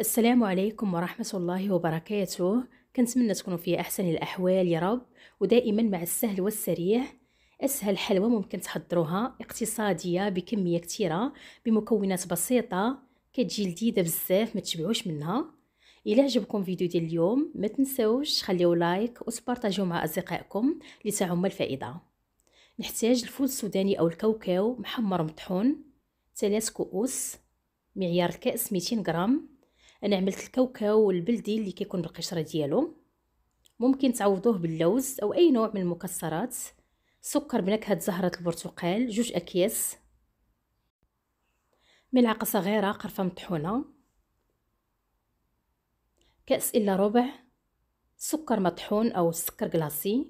السلام عليكم ورحمة الله وبركاته كنتمنى تكونوا في أحسن الأحوال يا رب ودائما مع السهل والسريع أسهل حلوى ممكن تحضروها اقتصادية بكمية كثيرة بمكونات بسيطة كتجي لذيذة بزاف ما تشبعوش منها إلى عجبكم فيديو ديال اليوم ما تنسوش خليو لايك وتبارطاجيو مع أصدقائكم لتعم الفائدة نحتاج الفول السوداني أو الكاوكاو محمر مطحون ثلاث كؤوس معيار الكأس 200 غرام انا عملت الكاوكاو البلدي اللي كيكون بالقشره ديالو ممكن تعوضوه باللوز او اي نوع من المكسرات سكر بنكهه زهره البرتقال جوج اكياس ملعقه صغيره قرفه مطحونه كاس الا ربع سكر مطحون او سكر كلاصي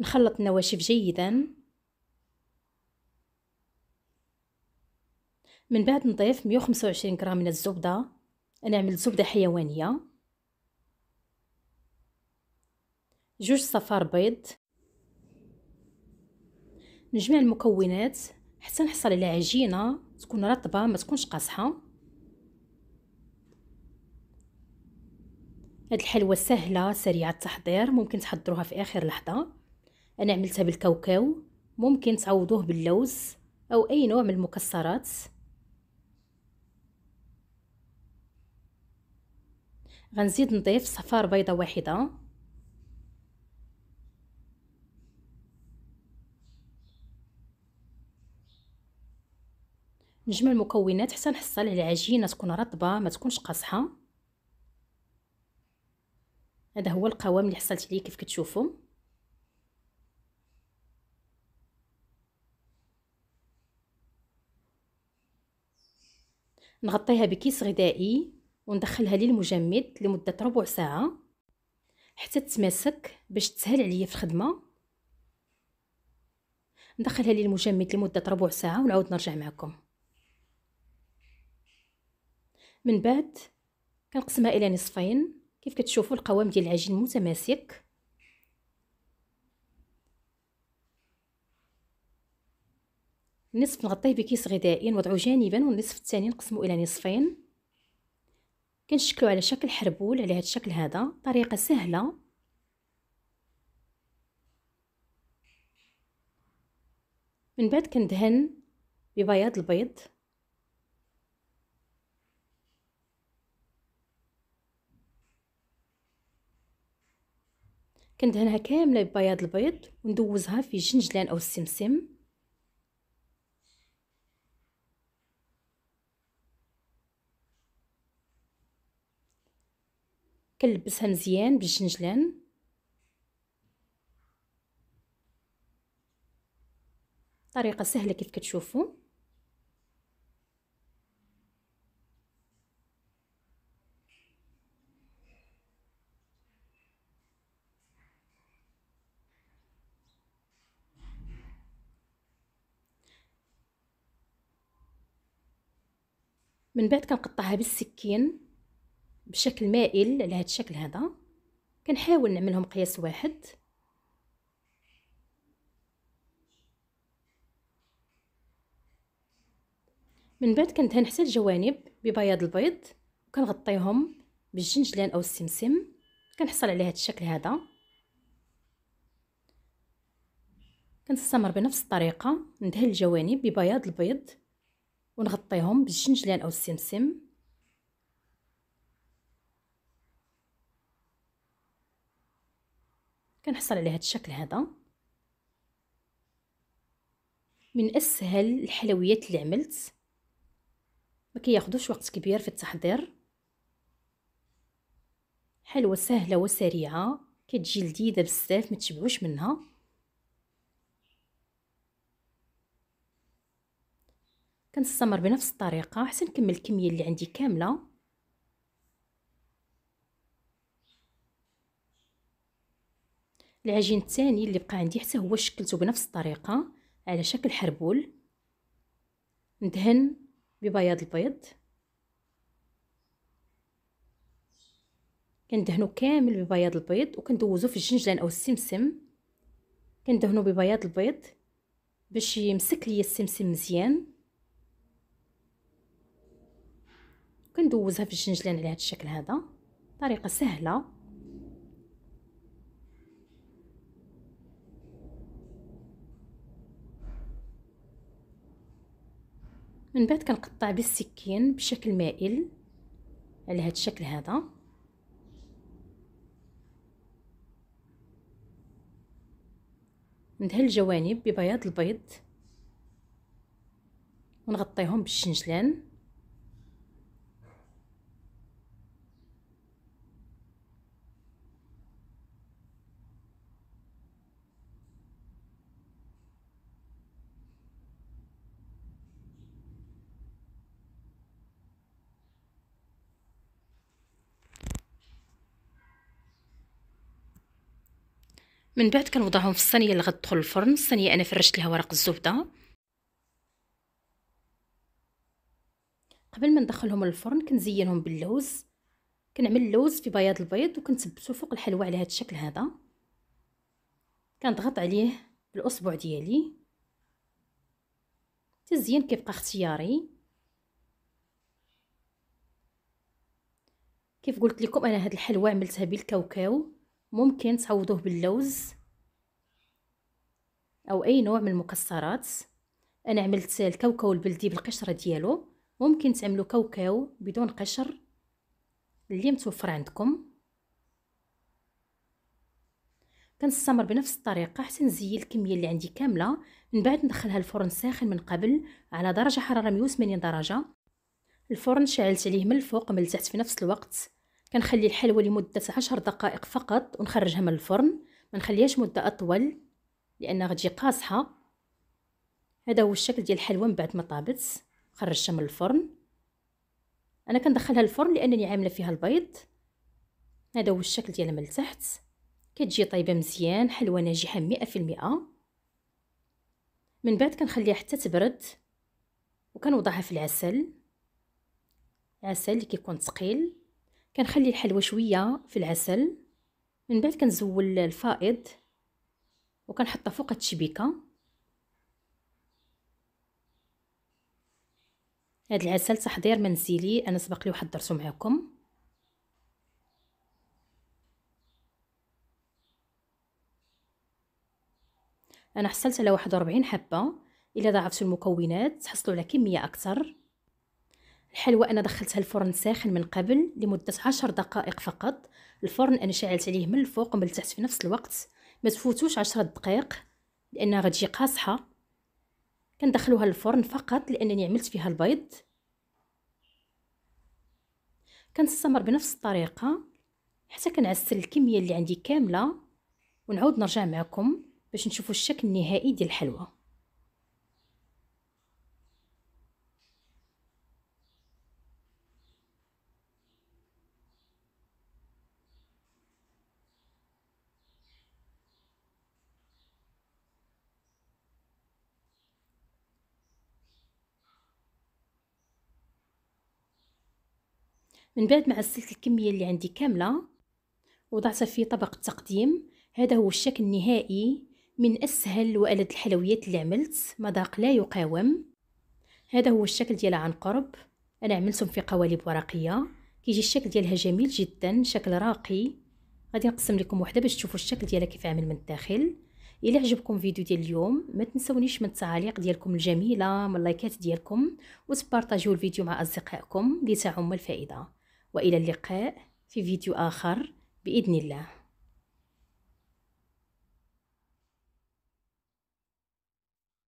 نخلط النواشف جيدا من بعد نضيف 125 غرام من الزبده نعمل زبده حيوانيه جوج صفار بيض نجمع المكونات حتى نحصل على عجينه تكون رطبه ما تكونش قاصحه هاد الحلوه سهله سريعه التحضير ممكن تحضروها في اخر لحظه انا عملتها بالكاوكاو ممكن تعوضوه باللوز او اي نوع من المكسرات غنزيد نضيف صفار بيضه واحده نجمع المكونات حتى نحصل على عجينه تكون رطبه ما تكونش قاصحه هذا هو القوام اللي حصلت عليه كيف كتشوفوا نغطيها بكيس غذائي وندخلها للمجمد لمده ربع ساعه حتى تتماسك باش تسهل عليا في الخدمه ندخلها للمجمد لمده ربع ساعه ونعاود نرجع معكم من بعد كنقسمها الى نصفين كيف كتشوفوا القوام ديال العجين متماسك نصف نغطيه بكيس غذائي نوضعو جانبا والنصف الثاني نقسمو الى نصفين كنشكلو على شكل حربول على هذا الشكل هذا طريقه سهله من بعد كندهن ببياض البيض كندهنها كامله ببياض البيض وندوزها في جنجلان او السمسم كنلبسها مزيان بالجنجلان طريقه سهله كيف كتشوفوا من بعد كنقطعها بالسكين بشكل مائل على هذا الشكل هذا كنحاول نعملهم قياس واحد من بعد كندهن حتى الجوانب ببياض البيض وكنغطيهم بالجنجلان او السمسم كنحصل على هذا الشكل هذا كنستمر بنفس الطريقه ندهن الجوانب ببياض البيض ونغطيهم بالجنجلان او السمسم كنحصل على هذا الشكل هذا من اسهل الحلويات اللي عملت ما كياخذوش وقت كبير في التحضير حلوه سهله وسريعه كتجي لذيذه بزاف ما تشبعوش منها كنستمر بنفس الطريقه حتى نكمل الكميه اللي عندي كامله العجين الثاني اللي بقى عندي حتى هو شكلته بنفس الطريقه على شكل حربول ندهن ببياض البيض كندهنو كامل ببياض البيض وكندوزو في الجنجلان او السمسم كندهنو ببياض البيض باش يمسك ليا السمسم مزيان كندوزها في الجنجلان على هذا الشكل هذا طريقه سهله من بعد كنقطع بالسكين بشكل مائل على هذا الشكل هذا ندهن الجوانب ببياض البيض ونغطيهم بالشنجلان من بعد كنوضعهم في الصينيه اللي غتدخل الفرن الصينيه انا فرشت لها ورق الزبده قبل ما ندخلهم الفرن كنزينهم باللوز كنعمل اللوز في بياض البيض وكنثبتو فوق الحلوى على هذا الشكل هذا كنضغط عليه بالاصبع ديالي التزيين كيبقى اختياري كيف قلت لكم انا هاد الحلوى عملتها بالكاوكاو ممكن تعوضوه باللوز او اي نوع من المكسرات انا عملت الكاوكاو البلدي بالقشره ديالو ممكن تعملوا كاوكاو بدون قشر اللي متوفر عندكم كنستمر بنفس الطريقه حتى نزي الكميه اللي عندي كامله من بعد ندخلها الفرن ساخن من قبل على درجه حراره 180 درجه الفرن شعلت عليه من الفوق من التحت في نفس الوقت كنخلي الحلوه لمده عشر دقائق فقط ونخرجها من الفرن ما نخليهاش مده اطول لان غتجي قاصحه هذا هو الشكل ديال الحلوه من بعد ما طابت خرجتها من الفرن انا كندخلها الفرن لانني عامله فيها البيض هذا هو الشكل ديالها من التحت كتجي طايبه مزيان حلوه ناجحه مئة في المئة من بعد كنخليها حتى تبرد وكنوضعها في العسل العسل اللي كيكون ثقيل كنخلي الحلوى شويه في العسل من بعد كنزول الفائض وكنحطها فوق التشبيكه هذا العسل تحضير منزلي انا سبق لي وحضرته معكم انا حصلت على 41 حبه الا ضاعفتوا المكونات تحصلوا على كميه اكثر الحلوى انا دخلتها الفرن ساخن من قبل لمده عشر دقائق فقط الفرن انا شعلت عليه من الفوق ومن التحت في نفس الوقت ما تفوتوش عشرة دقائق لانها غتجي قاصحه كندخلوها الفرن فقط لانني عملت فيها البيض كنستمر بنفس الطريقه حتى كنعسل الكميه اللي عندي كامله ونعود نرجع معكم باش نشوفوا الشكل النهائي ديال الحلوى من بعد ما غسلت الكميه اللي عندي كامله وضعتها في طبق التقديم هذا هو الشكل النهائي من اسهل والد الحلويات اللي عملت مذاق لا يقاوم هذا هو الشكل ديالها عن قرب انا عملتهم في قوالب ورقيه كيجي الشكل ديالها جميل جدا شكل راقي غادي نقسم لكم وحده باش تشوفوا الشكل ديالها كيف عامل من الداخل الى عجبكم فيديو ديال اليوم ما تنسونيش من التعاليق ديالكم الجميله من اللايكات ديالكم وتبارطاجيو الفيديو مع اصدقائكم لتعم الفائده والى اللقاء في فيديو اخر باذن الله